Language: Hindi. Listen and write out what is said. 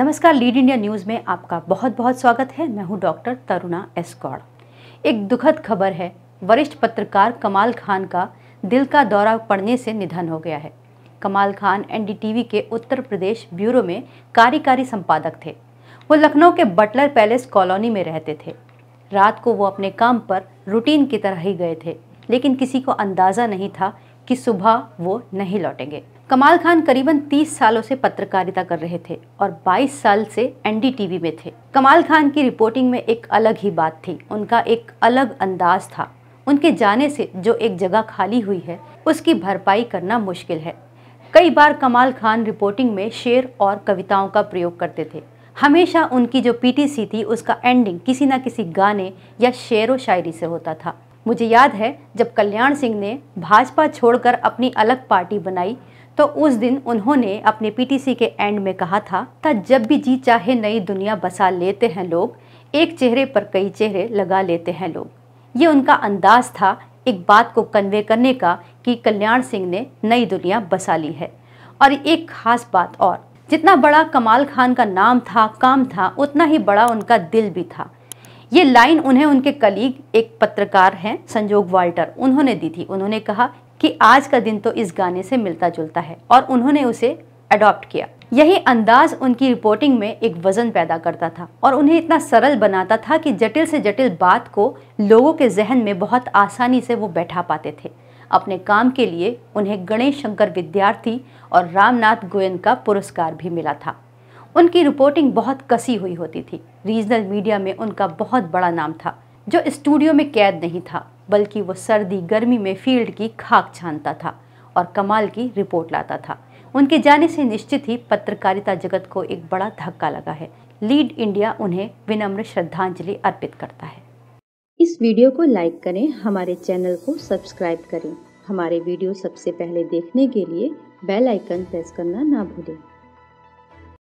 नमस्कार लीड इंडिया न्यूज़ में आपका बहुत बहुत स्वागत है मैं हूं डॉक्टर तरुणा एस एक दुखद खबर है वरिष्ठ पत्रकार कमाल खान का दिल का दौरा पड़ने से निधन हो गया है कमाल खान एनडीटीवी के उत्तर प्रदेश ब्यूरो में कार्यकारी संपादक थे वो लखनऊ के बटलर पैलेस कॉलोनी में रहते थे रात को वो अपने काम पर रूटीन की तरह ही गए थे लेकिन किसी को अंदाज़ा नहीं था कि सुबह वो नहीं लौटेंगे कमाल खान करीबन 30 सालों से पत्रकारिता कर रहे थे और 22 साल से एनडीटीवी में थे कमाल खान की रिपोर्टिंग में एक अलग ही बात थी उनका एक अलग अंदाज था उनके जाने से जो एक जगह खाली हुई है उसकी भरपाई करना मुश्किल है कई बार कमाल खान रिपोर्टिंग में शेर और कविताओं का प्रयोग करते थे हमेशा उनकी जो पीटीसी थी उसका एंडिंग किसी न किसी गाने या शेर व शायरी से होता था मुझे याद है जब कल्याण सिंह ने भाजपा छोड़कर अपनी अलग पार्टी बनाई तो उस दिन उन्होंने अपने पीटीसी के एंड में कहा था ता जब भी जी चाहे नई दुनिया बसा लेते हैं लोग एक चेहरे पर कई चेहरे लगा लेते हैं लोग ये उनका अंदाज था एक बात को कन्वे करने का कि कल्याण सिंह ने नई दुनिया बसा ली है और एक खास बात और जितना बड़ा कमाल खान का नाम था काम था उतना ही बड़ा उनका दिल भी था ये लाइन उन्हें उनके कलीग एक पत्रकार हैं संजोग वाल्टर उन्होंने दी थी उन्होंने कहा कि आज का दिन तो इस गाने से मिलता जुलता है और उन्होंने उसे अडॉप्ट किया यही अंदाज उनकी रिपोर्टिंग में एक वजन पैदा करता था और उन्हें इतना सरल बनाता था कि जटिल से जटिल बात को लोगों के जहन में बहुत आसानी से वो बैठा पाते थे अपने काम के लिए उन्हें गणेश शंकर विद्यार्थी और रामनाथ गोयन का पुरस्कार भी मिला था उनकी रिपोर्टिंग बहुत कसी हुई होती थी रीजनल मीडिया में उनका बहुत बड़ा नाम था जो स्टूडियो में कैद नहीं था बल्कि वो सर्दी गर्मी में फील्ड की खाक छानता था और कमाल की रिपोर्ट लाता था उनके जाने से निश्चित ही पत्रकारिता जगत को एक बड़ा धक्का लगा है लीड इंडिया उन्हें विनम्र श्रद्धांजलि अर्पित करता है इस वीडियो को लाइक करें हमारे चैनल को सब्सक्राइब करें हमारे वीडियो सबसे पहले देखने के लिए बेल आइकन प्रेस करना ना भूलें